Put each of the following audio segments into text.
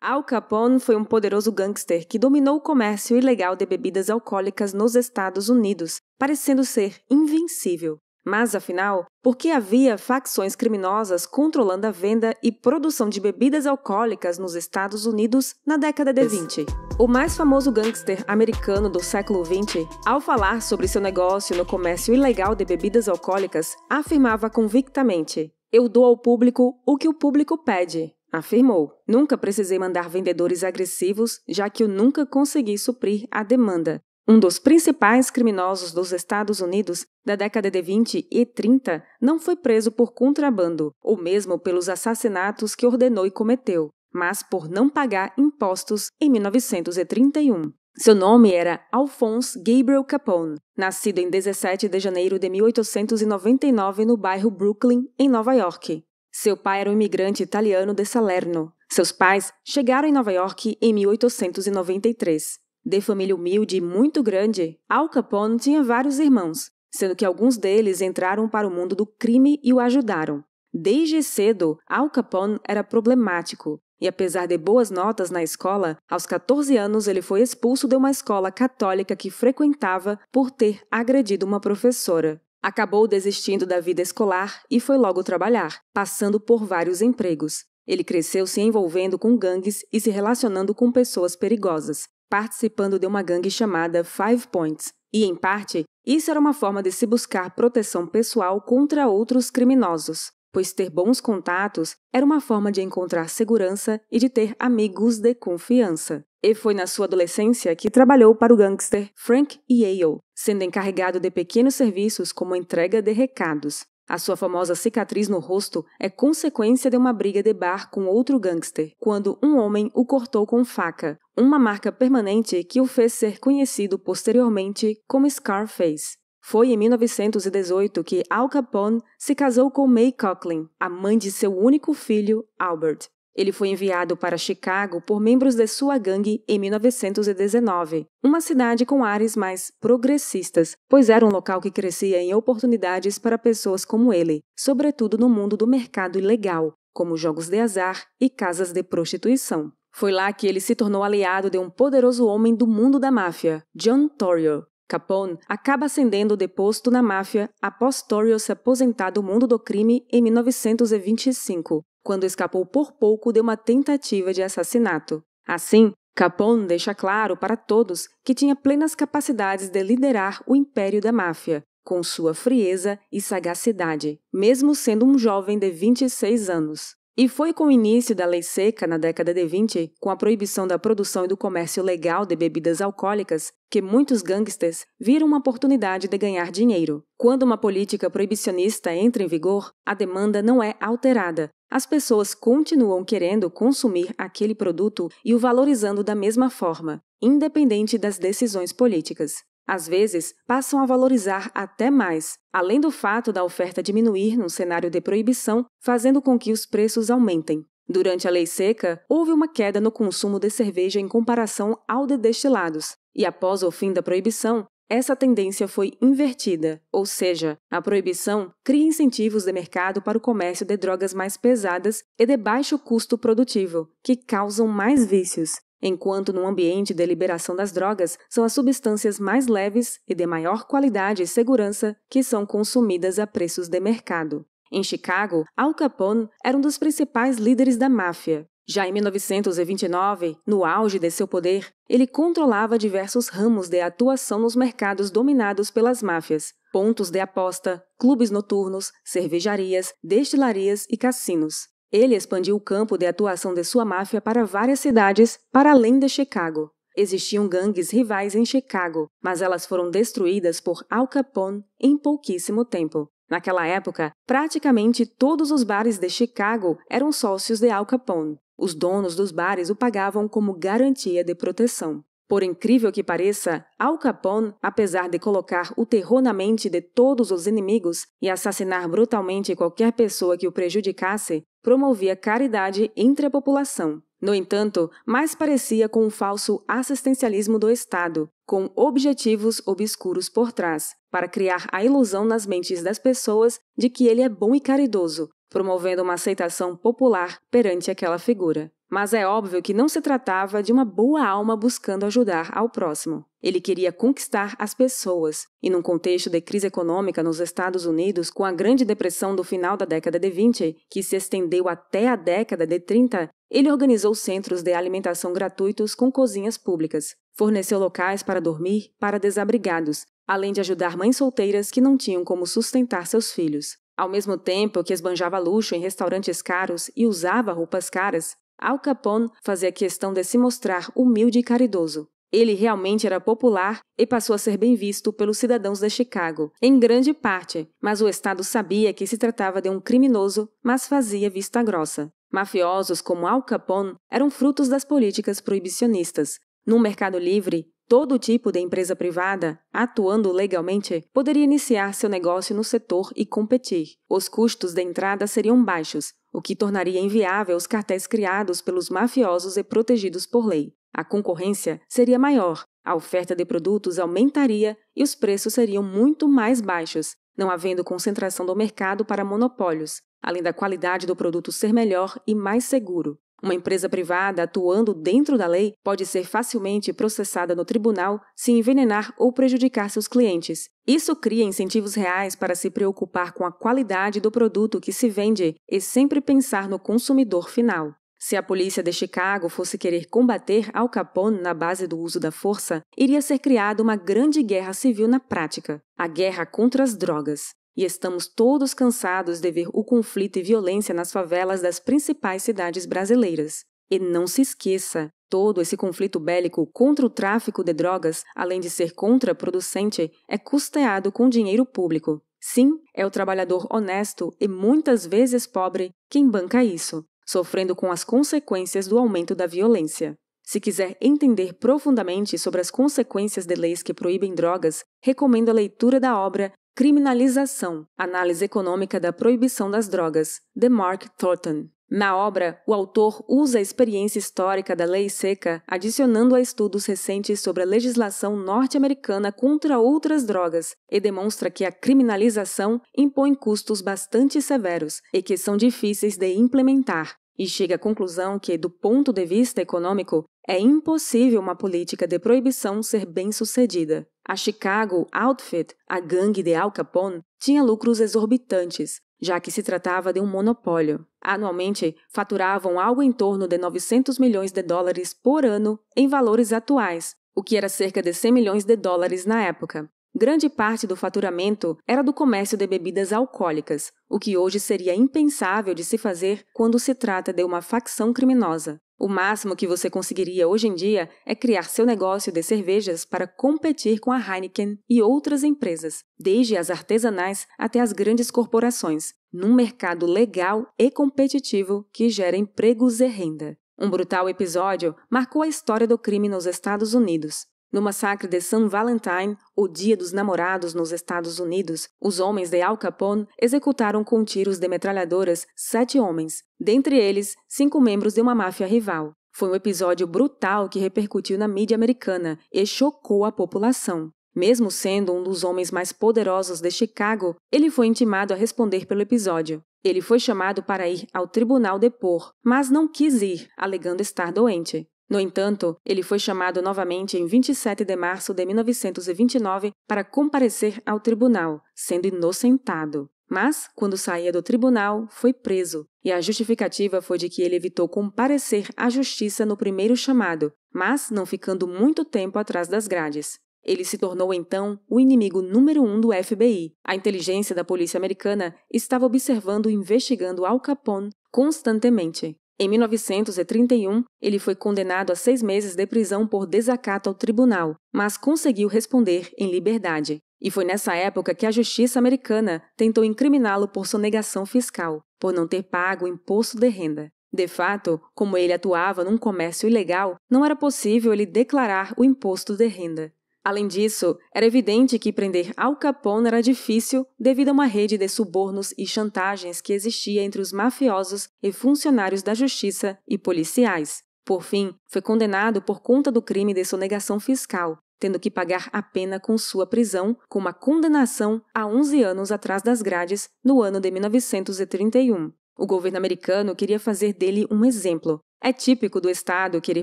Al Capone foi um poderoso gangster que dominou o comércio ilegal de bebidas alcoólicas nos Estados Unidos, parecendo ser invencível. Mas afinal, por que havia facções criminosas controlando a venda e produção de bebidas alcoólicas nos Estados Unidos na década de 20? O mais famoso gangster americano do século 20, ao falar sobre seu negócio no comércio ilegal de bebidas alcoólicas, afirmava convictamente: Eu dou ao público o que o público pede. Afirmou: Nunca precisei mandar vendedores agressivos, já que eu nunca consegui suprir a demanda. Um dos principais criminosos dos Estados Unidos da década de 20 e 30 não foi preso por contrabando ou mesmo pelos assassinatos que ordenou e cometeu, mas por não pagar impostos em 1931. Seu nome era Alphonse Gabriel Capone, nascido em 17 de janeiro de 1899 no bairro Brooklyn, em Nova York. Seu pai era um imigrante italiano de Salerno. Seus pais chegaram em Nova York em 1893. De família humilde e muito grande, Al Capone tinha vários irmãos, sendo que alguns deles entraram para o mundo do crime e o ajudaram. Desde cedo, Al Capone era problemático, e apesar de boas notas na escola, aos 14 anos ele foi expulso de uma escola católica que frequentava por ter agredido uma professora. Acabou desistindo da vida escolar e foi logo trabalhar, passando por vários empregos. Ele cresceu se envolvendo com gangues e se relacionando com pessoas perigosas, participando de uma gangue chamada Five Points. E, em parte, isso era uma forma de se buscar proteção pessoal contra outros criminosos pois ter bons contatos era uma forma de encontrar segurança e de ter amigos de confiança. E foi na sua adolescência que trabalhou para o gangster Frank Yale, sendo encarregado de pequenos serviços como entrega de recados. A sua famosa cicatriz no rosto é consequência de uma briga de bar com outro gangster, quando um homem o cortou com faca, uma marca permanente que o fez ser conhecido posteriormente como Scarface. Foi em 1918 que Al Capone se casou com May Coughlin, a mãe de seu único filho, Albert. Ele foi enviado para Chicago por membros de sua gangue em 1919, uma cidade com ares mais progressistas, pois era um local que crescia em oportunidades para pessoas como ele, sobretudo no mundo do mercado ilegal, como jogos de azar e casas de prostituição. Foi lá que ele se tornou aliado de um poderoso homem do mundo da máfia, John Torrio, Capone acaba sendo deposto na máfia após Torrio se aposentar do mundo do crime em 1925, quando escapou por pouco de uma tentativa de assassinato. Assim, Capone deixa claro para todos que tinha plenas capacidades de liderar o império da máfia, com sua frieza e sagacidade, mesmo sendo um jovem de 26 anos. E foi com o início da lei seca na década de 20, com a proibição da produção e do comércio legal de bebidas alcoólicas, que muitos gangsters viram uma oportunidade de ganhar dinheiro. Quando uma política proibicionista entra em vigor, a demanda não é alterada. As pessoas continuam querendo consumir aquele produto e o valorizando da mesma forma, independente das decisões políticas às vezes, passam a valorizar até mais, além do fato da oferta diminuir num cenário de proibição, fazendo com que os preços aumentem. Durante a lei seca, houve uma queda no consumo de cerveja em comparação ao de destilados, e após o fim da proibição, essa tendência foi invertida, ou seja, a proibição cria incentivos de mercado para o comércio de drogas mais pesadas e de baixo custo produtivo, que causam mais vícios, enquanto no ambiente de liberação das drogas são as substâncias mais leves e de maior qualidade e segurança que são consumidas a preços de mercado. Em Chicago, Al Capone era um dos principais líderes da máfia. Já em 1929, no auge de seu poder, ele controlava diversos ramos de atuação nos mercados dominados pelas máfias, pontos de aposta, clubes noturnos, cervejarias, destilarias e cassinos. Ele expandiu o campo de atuação de sua máfia para várias cidades para além de Chicago. Existiam gangues rivais em Chicago, mas elas foram destruídas por Al Capone em pouquíssimo tempo. Naquela época, praticamente todos os bares de Chicago eram sócios de Al Capone. Os donos dos bares o pagavam como garantia de proteção. Por incrível que pareça, Al Capone, apesar de colocar o terror na mente de todos os inimigos e assassinar brutalmente qualquer pessoa que o prejudicasse, promovia caridade entre a população. No entanto, mais parecia com um falso assistencialismo do Estado, com objetivos obscuros por trás, para criar a ilusão nas mentes das pessoas de que ele é bom e caridoso, promovendo uma aceitação popular perante aquela figura. Mas é óbvio que não se tratava de uma boa alma buscando ajudar ao próximo. Ele queria conquistar as pessoas, e num contexto de crise econômica nos Estados Unidos, com a Grande Depressão do final da década de 20, que se estendeu até a década de 30, ele organizou centros de alimentação gratuitos com cozinhas públicas, forneceu locais para dormir para desabrigados, além de ajudar mães solteiras que não tinham como sustentar seus filhos. Ao mesmo tempo que esbanjava luxo em restaurantes caros e usava roupas caras, Al Capone fazia questão de se mostrar humilde e caridoso. Ele realmente era popular e passou a ser bem visto pelos cidadãos de Chicago, em grande parte, mas o Estado sabia que se tratava de um criminoso, mas fazia vista grossa. Mafiosos como Al Capone eram frutos das políticas proibicionistas. No mercado livre, todo tipo de empresa privada, atuando legalmente, poderia iniciar seu negócio no setor e competir. Os custos de entrada seriam baixos o que tornaria inviável os cartéis criados pelos mafiosos e protegidos por lei. A concorrência seria maior, a oferta de produtos aumentaria e os preços seriam muito mais baixos, não havendo concentração do mercado para monopólios, além da qualidade do produto ser melhor e mais seguro. Uma empresa privada atuando dentro da lei pode ser facilmente processada no tribunal se envenenar ou prejudicar seus clientes. Isso cria incentivos reais para se preocupar com a qualidade do produto que se vende e sempre pensar no consumidor final. Se a polícia de Chicago fosse querer combater Al Capone na base do uso da força, iria ser criada uma grande guerra civil na prática a guerra contra as drogas e estamos todos cansados de ver o conflito e violência nas favelas das principais cidades brasileiras. E não se esqueça, todo esse conflito bélico contra o tráfico de drogas, além de ser contraproducente, é custeado com dinheiro público. Sim, é o trabalhador honesto e muitas vezes pobre quem banca isso, sofrendo com as consequências do aumento da violência. Se quiser entender profundamente sobre as consequências de leis que proíbem drogas, recomendo a leitura da obra Criminalização, Análise Econômica da Proibição das Drogas, de Mark Thornton. Na obra, o autor usa a experiência histórica da lei seca, adicionando a estudos recentes sobre a legislação norte-americana contra outras drogas, e demonstra que a criminalização impõe custos bastante severos e que são difíceis de implementar, e chega à conclusão que, do ponto de vista econômico, é impossível uma política de proibição ser bem-sucedida. A Chicago Outfit, a gangue de Al Capone, tinha lucros exorbitantes, já que se tratava de um monopólio. Anualmente, faturavam algo em torno de 900 milhões de dólares por ano em valores atuais, o que era cerca de 100 milhões de dólares na época. Grande parte do faturamento era do comércio de bebidas alcoólicas, o que hoje seria impensável de se fazer quando se trata de uma facção criminosa. O máximo que você conseguiria hoje em dia é criar seu negócio de cervejas para competir com a Heineken e outras empresas, desde as artesanais até as grandes corporações, num mercado legal e competitivo que gera empregos e renda. Um brutal episódio marcou a história do crime nos Estados Unidos. No massacre de St. Valentine, o Dia dos Namorados nos Estados Unidos, os homens de Al Capone executaram com tiros de metralhadoras sete homens, dentre eles cinco membros de uma máfia rival. Foi um episódio brutal que repercutiu na mídia americana e chocou a população. Mesmo sendo um dos homens mais poderosos de Chicago, ele foi intimado a responder pelo episódio. Ele foi chamado para ir ao tribunal depor, mas não quis ir, alegando estar doente. No entanto, ele foi chamado novamente em 27 de março de 1929 para comparecer ao tribunal, sendo inocentado. Mas, quando saía do tribunal, foi preso, e a justificativa foi de que ele evitou comparecer à justiça no primeiro chamado, mas não ficando muito tempo atrás das grades. Ele se tornou então o inimigo número um do FBI. A inteligência da polícia americana estava observando e investigando Al Capone constantemente. Em 1931, ele foi condenado a seis meses de prisão por desacato ao tribunal, mas conseguiu responder em liberdade. E foi nessa época que a justiça americana tentou incriminá-lo por sonegação fiscal, por não ter pago o imposto de renda. De fato, como ele atuava num comércio ilegal, não era possível ele declarar o imposto de renda. Além disso, era evidente que prender Al Capone era difícil devido a uma rede de subornos e chantagens que existia entre os mafiosos e funcionários da justiça e policiais. Por fim, foi condenado por conta do crime de sonegação fiscal, tendo que pagar a pena com sua prisão, com uma condenação a 11 anos atrás das grades no ano de 1931. O governo americano queria fazer dele um exemplo, é típico do Estado querer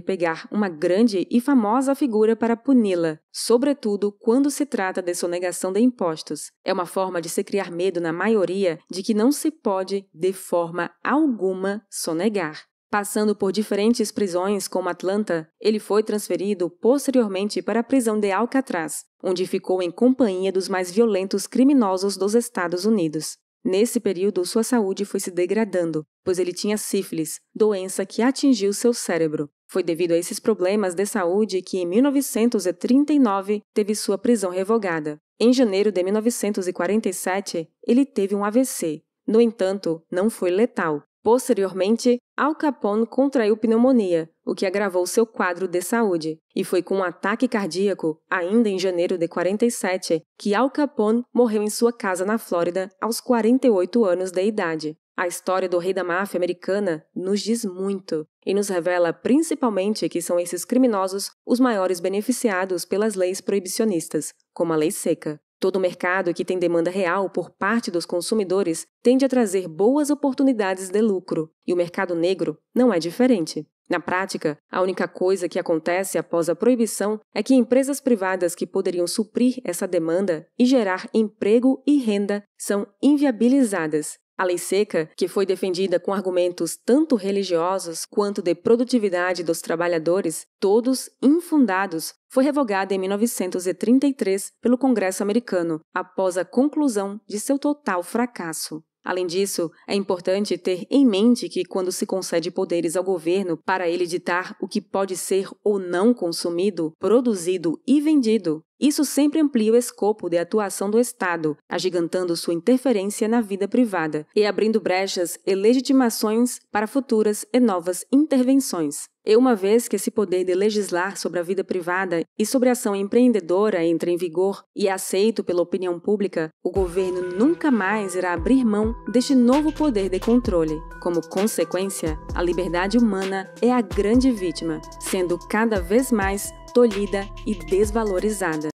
pegar uma grande e famosa figura para puni-la, sobretudo quando se trata de sonegação de impostos. É uma forma de se criar medo na maioria de que não se pode, de forma alguma, sonegar. Passando por diferentes prisões, como Atlanta, ele foi transferido posteriormente para a prisão de Alcatraz, onde ficou em companhia dos mais violentos criminosos dos Estados Unidos. Nesse período, sua saúde foi se degradando, pois ele tinha sífilis, doença que atingiu seu cérebro. Foi devido a esses problemas de saúde que, em 1939, teve sua prisão revogada. Em janeiro de 1947, ele teve um AVC. No entanto, não foi letal. Posteriormente, Al Capone contraiu pneumonia, o que agravou seu quadro de saúde, e foi com um ataque cardíaco, ainda em janeiro de 47, que Al Capone morreu em sua casa na Flórida aos 48 anos de idade. A história do rei da máfia americana nos diz muito e nos revela principalmente que são esses criminosos os maiores beneficiados pelas leis proibicionistas, como a Lei Seca. Todo mercado que tem demanda real por parte dos consumidores tende a trazer boas oportunidades de lucro, e o mercado negro não é diferente. Na prática, a única coisa que acontece após a proibição é que empresas privadas que poderiam suprir essa demanda e gerar emprego e renda são inviabilizadas. A lei seca, que foi defendida com argumentos tanto religiosos quanto de produtividade dos trabalhadores, todos infundados, foi revogada em 1933 pelo Congresso americano, após a conclusão de seu total fracasso. Além disso, é importante ter em mente que, quando se concede poderes ao governo para ele ditar o que pode ser ou não consumido, produzido e vendido, isso sempre amplia o escopo de atuação do Estado, agigantando sua interferência na vida privada e abrindo brechas e legitimações para futuras e novas intervenções. E uma vez que esse poder de legislar sobre a vida privada e sobre a ação empreendedora entra em vigor e é aceito pela opinião pública, o governo nunca mais irá abrir mão deste novo poder de controle. Como consequência, a liberdade humana é a grande vítima, sendo cada vez mais tolhida e desvalorizada.